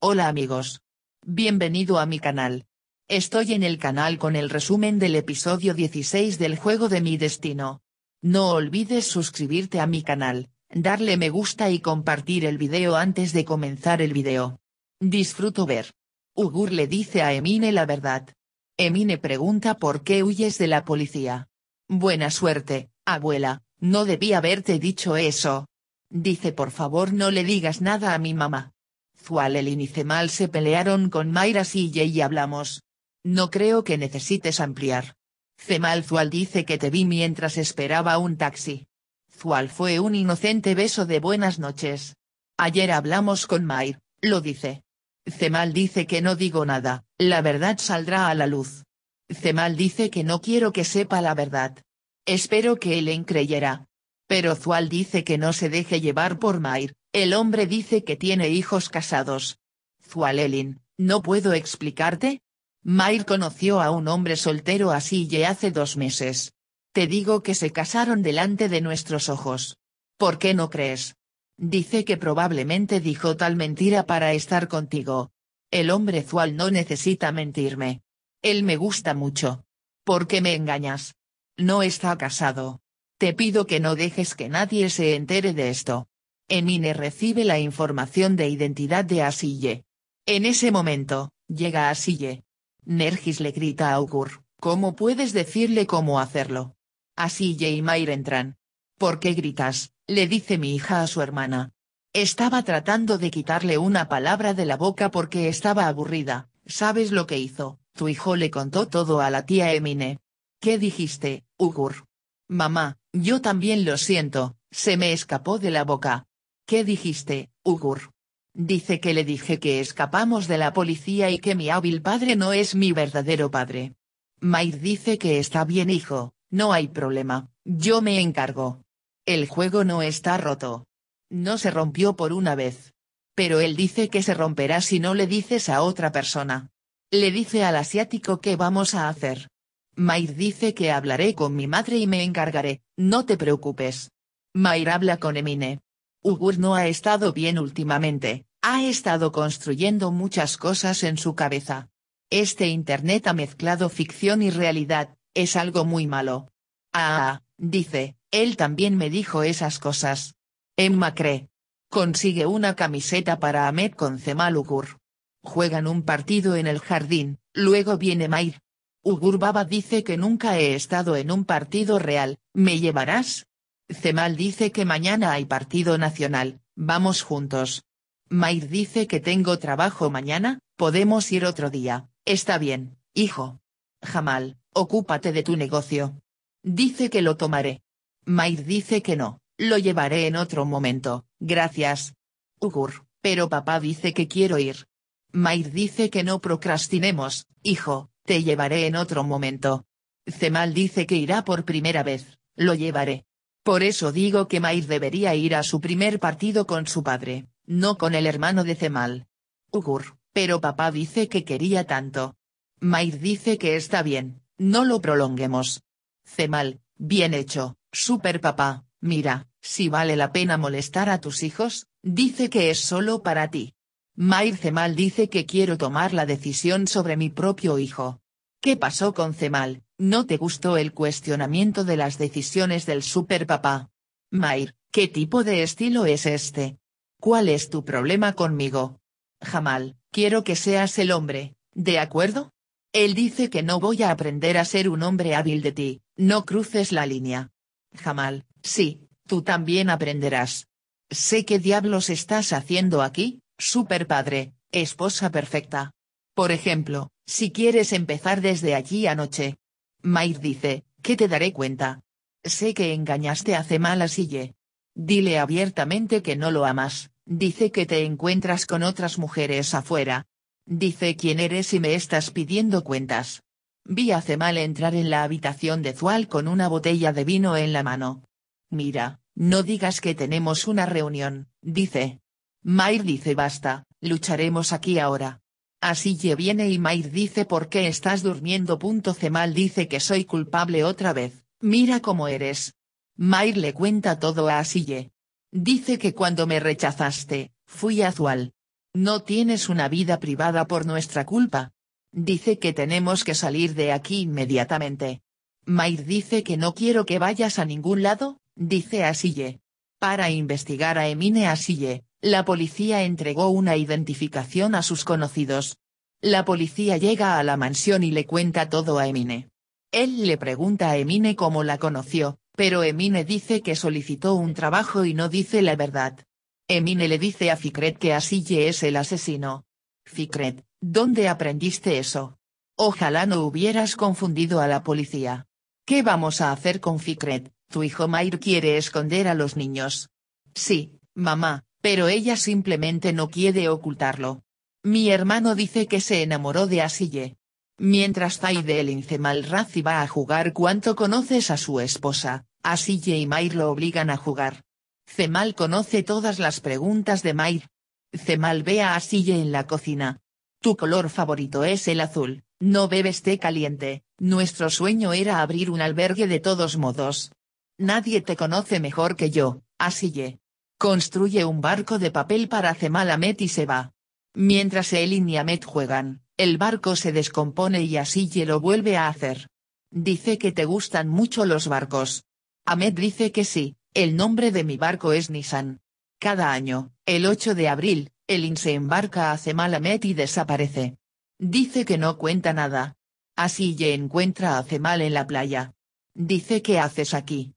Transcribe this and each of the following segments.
Hola amigos. Bienvenido a mi canal. Estoy en el canal con el resumen del episodio 16 del juego de mi destino. No olvides suscribirte a mi canal, darle me gusta y compartir el video antes de comenzar el video. Disfruto ver. Ugur le dice a Emine la verdad. Emine pregunta por qué huyes de la policía. Buena suerte, abuela, no debí haberte dicho eso. Dice por favor no le digas nada a mi mamá. Zual y Zemal se pelearon con Mayra CJ y hablamos. No creo que necesites ampliar. Cemal Zual dice que te vi mientras esperaba un taxi. Zual fue un inocente beso de buenas noches. Ayer hablamos con Mayr, lo dice. Cemal dice que no digo nada, la verdad saldrá a la luz. Cemal dice que no quiero que sepa la verdad. Espero que Helen creyera. Pero Zual dice que no se deje llevar por Mayr, el hombre dice que tiene hijos casados. Zualelin, ¿no puedo explicarte? «Mair conoció a un hombre soltero así ya hace dos meses. Te digo que se casaron delante de nuestros ojos. ¿Por qué no crees? Dice que probablemente dijo tal mentira para estar contigo. El hombre Zual no necesita mentirme. Él me gusta mucho. ¿Por qué me engañas? No está casado. Te pido que no dejes que nadie se entere de esto. Emine recibe la información de identidad de Asille. En ese momento, llega Asille. Nergis le grita a Ugur: ¿cómo puedes decirle cómo hacerlo? Asille y Mair entran. ¿Por qué gritas? le dice mi hija a su hermana. Estaba tratando de quitarle una palabra de la boca porque estaba aburrida, ¿sabes lo que hizo? Tu hijo le contó todo a la tía Emine. ¿Qué dijiste, Ugur? Mamá, yo también lo siento, se me escapó de la boca. ¿Qué dijiste, Ugur? Dice que le dije que escapamos de la policía y que mi hábil padre no es mi verdadero padre. Mair dice que está bien hijo, no hay problema, yo me encargo. El juego no está roto. No se rompió por una vez. Pero él dice que se romperá si no le dices a otra persona. Le dice al asiático qué vamos a hacer. Mair dice que hablaré con mi madre y me encargaré, no te preocupes. Mair habla con Emine. Ugur no ha estado bien últimamente, ha estado construyendo muchas cosas en su cabeza. Este Internet ha mezclado ficción y realidad, es algo muy malo. Ah, dice, él también me dijo esas cosas. Emma cree. Consigue una camiseta para Ahmed con Cemal Ugur. Juegan un partido en el jardín, luego viene Mair. Ugur Baba dice que nunca he estado en un partido real, ¿me llevarás? Cemal dice que mañana hay partido nacional, vamos juntos. Maid dice que tengo trabajo mañana, podemos ir otro día, está bien, hijo. Jamal, ocúpate de tu negocio. Dice que lo tomaré. Maid dice que no, lo llevaré en otro momento, gracias. Ugur, pero papá dice que quiero ir. Maid dice que no procrastinemos, hijo, te llevaré en otro momento. Cemal dice que irá por primera vez, lo llevaré. Por eso digo que Mair debería ir a su primer partido con su padre, no con el hermano de Cemal. Ugur, pero papá dice que quería tanto. Mair dice que está bien, no lo prolonguemos. Cemal, bien hecho, super papá, mira, si vale la pena molestar a tus hijos, dice que es solo para ti. Mair Cemal dice que quiero tomar la decisión sobre mi propio hijo. ¿Qué pasó con Cemal? ¿No te gustó el cuestionamiento de las decisiones del superpapá? Mair, ¿qué tipo de estilo es este? ¿Cuál es tu problema conmigo? Jamal, quiero que seas el hombre, ¿de acuerdo? Él dice que no voy a aprender a ser un hombre hábil de ti, no cruces la línea. Jamal, sí, tú también aprenderás. Sé qué diablos estás haciendo aquí, superpadre, padre, esposa perfecta. Por ejemplo, si quieres empezar desde allí anoche. Mayr dice, ¿qué te daré cuenta? Sé que engañaste hace mal a Sille. Dile abiertamente que no lo amas, dice que te encuentras con otras mujeres afuera. Dice quién eres y me estás pidiendo cuentas. Vi hace mal entrar en la habitación de Zual con una botella de vino en la mano. Mira, no digas que tenemos una reunión, dice. Mayr dice basta, lucharemos aquí ahora. Así viene y Mair dice ¿por qué estás durmiendo? Cemal dice que soy culpable otra vez, mira cómo eres. Mair le cuenta todo a Asille. Dice que cuando me rechazaste, fui a Zual. No tienes una vida privada por nuestra culpa. Dice que tenemos que salir de aquí inmediatamente. Mair dice que no quiero que vayas a ningún lado, dice Asille. Para investigar a Emine Asille, la policía entregó una identificación a sus conocidos. La policía llega a la mansión y le cuenta todo a Emine. Él le pregunta a Emine cómo la conoció, pero Emine dice que solicitó un trabajo y no dice la verdad. Emine le dice a Fikret que así es el asesino. Fikret, ¿dónde aprendiste eso? Ojalá no hubieras confundido a la policía. ¿Qué vamos a hacer con Fikret? Tu hijo Mair quiere esconder a los niños. Sí, mamá, pero ella simplemente no quiere ocultarlo. Mi hermano dice que se enamoró de Asille. Mientras Zaide el Razi va a jugar cuanto conoces a su esposa, Asille y Mair lo obligan a jugar. Zemal conoce todas las preguntas de Mair. Zemal ve a Asille en la cocina. Tu color favorito es el azul, no bebes té caliente, nuestro sueño era abrir un albergue de todos modos. Nadie te conoce mejor que yo, Asille. Construye un barco de papel para Cemal amet y se va. Mientras Elin y Amet juegan, el barco se descompone y así lo vuelve a hacer. Dice que te gustan mucho los barcos. Amet dice que sí, el nombre de mi barco es Nissan. Cada año, el 8 de abril, Elin se embarca a amet y desaparece. Dice que no cuenta nada. Así encuentra a Cemal en la playa. Dice que haces aquí.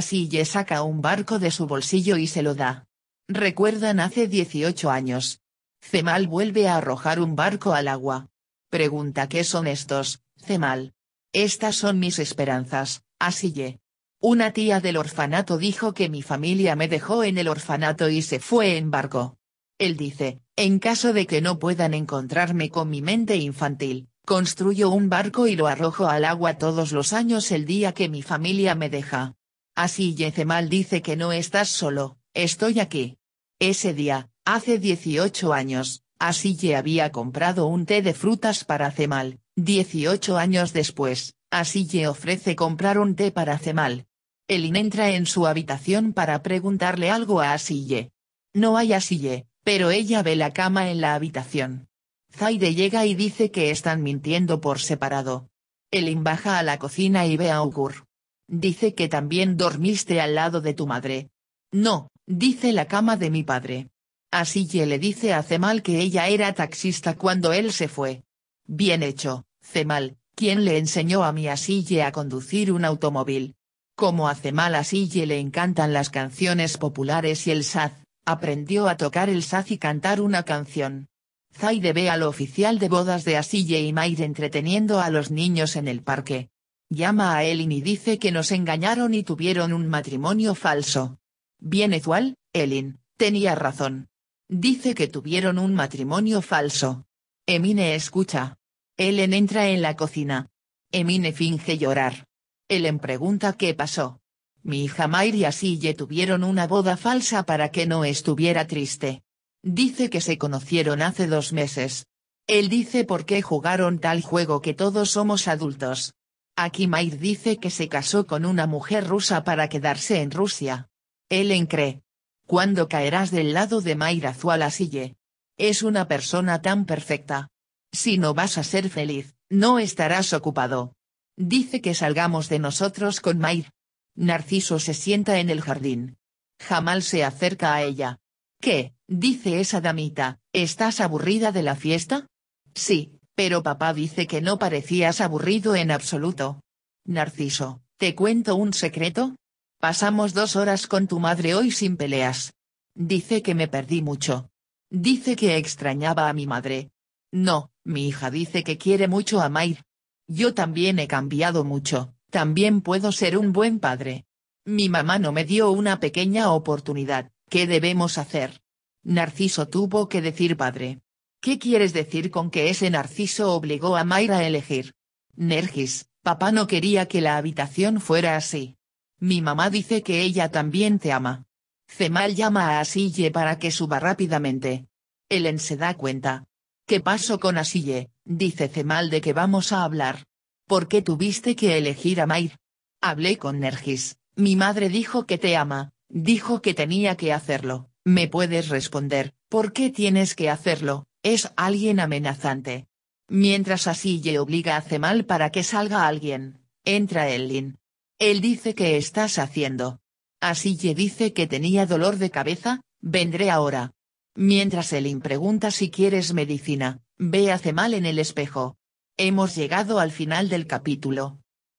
Así saca un barco de su bolsillo y se lo da. Recuerdan hace 18 años. Cemal vuelve a arrojar un barco al agua. Pregunta qué son estos, Cemal. Estas son mis esperanzas, así Una tía del orfanato dijo que mi familia me dejó en el orfanato y se fue en barco. Él dice, en caso de que no puedan encontrarme con mi mente infantil, construyo un barco y lo arrojo al agua todos los años el día que mi familia me deja. Así Zemal dice que no estás solo, estoy aquí. Ese día, hace 18 años, Asiye había comprado un té de frutas para Zemal. 18 años después, Asiye ofrece comprar un té para Zemal. Elin entra en su habitación para preguntarle algo a Asiye. No hay Asiye, pero ella ve la cama en la habitación. Zaide llega y dice que están mintiendo por separado. Elin baja a la cocina y ve a Ugur. Dice que también dormiste al lado de tu madre. No, dice la cama de mi padre. Así le dice a Cemal que ella era taxista cuando él se fue. Bien hecho, Cemal, quien le enseñó a mi Asille a conducir un automóvil. Como a Cemal Asille le encantan las canciones populares y el saz, aprendió a tocar el saz y cantar una canción. Zaide ve al oficial de bodas de Asille y Mair entreteniendo a los niños en el parque llama a Elin y dice que nos engañaron y tuvieron un matrimonio falso. Bien Ezual, Elin, tenía razón. Dice que tuvieron un matrimonio falso. Emine escucha. Ellen entra en la cocina. Emine finge llorar. Ellen pregunta qué pasó. Mi hija Mayr y tuvieron una boda falsa para que no estuviera triste. Dice que se conocieron hace dos meses. Él dice por qué jugaron tal juego que todos somos adultos. Aquí Mayr dice que se casó con una mujer rusa para quedarse en Rusia. Elen cree. ¿Cuándo caerás del lado de Mayra Sille? Es una persona tan perfecta. Si no vas a ser feliz, no estarás ocupado. Dice que salgamos de nosotros con Mayr. Narciso se sienta en el jardín. Jamal se acerca a ella. ¿Qué? dice esa damita, ¿estás aburrida de la fiesta? Sí, pero papá dice que no parecías aburrido en absoluto. Narciso, ¿te cuento un secreto? Pasamos dos horas con tu madre hoy sin peleas. Dice que me perdí mucho. Dice que extrañaba a mi madre. No, mi hija dice que quiere mucho a Mayr. Yo también he cambiado mucho, también puedo ser un buen padre. Mi mamá no me dio una pequeña oportunidad, ¿qué debemos hacer? Narciso tuvo que decir padre. ¿Qué quieres decir con que ese narciso obligó a Mayra a elegir? Nergis, papá no quería que la habitación fuera así. Mi mamá dice que ella también te ama. Cemal llama a Asille para que suba rápidamente. Ellen se da cuenta. ¿Qué pasó con Asille? Dice Cemal de que vamos a hablar. ¿Por qué tuviste que elegir a Mayr? Hablé con Nergis, mi madre dijo que te ama, dijo que tenía que hacerlo, me puedes responder, ¿por qué tienes que hacerlo? es alguien amenazante. Mientras Asiye obliga a Cemal para que salga alguien, entra Ellin. Él dice que estás haciendo. Asiye dice que tenía dolor de cabeza, vendré ahora. Mientras Elin pregunta si quieres medicina, ve a Cemal en el espejo. Hemos llegado al final del capítulo.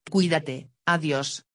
Cuídate, adiós.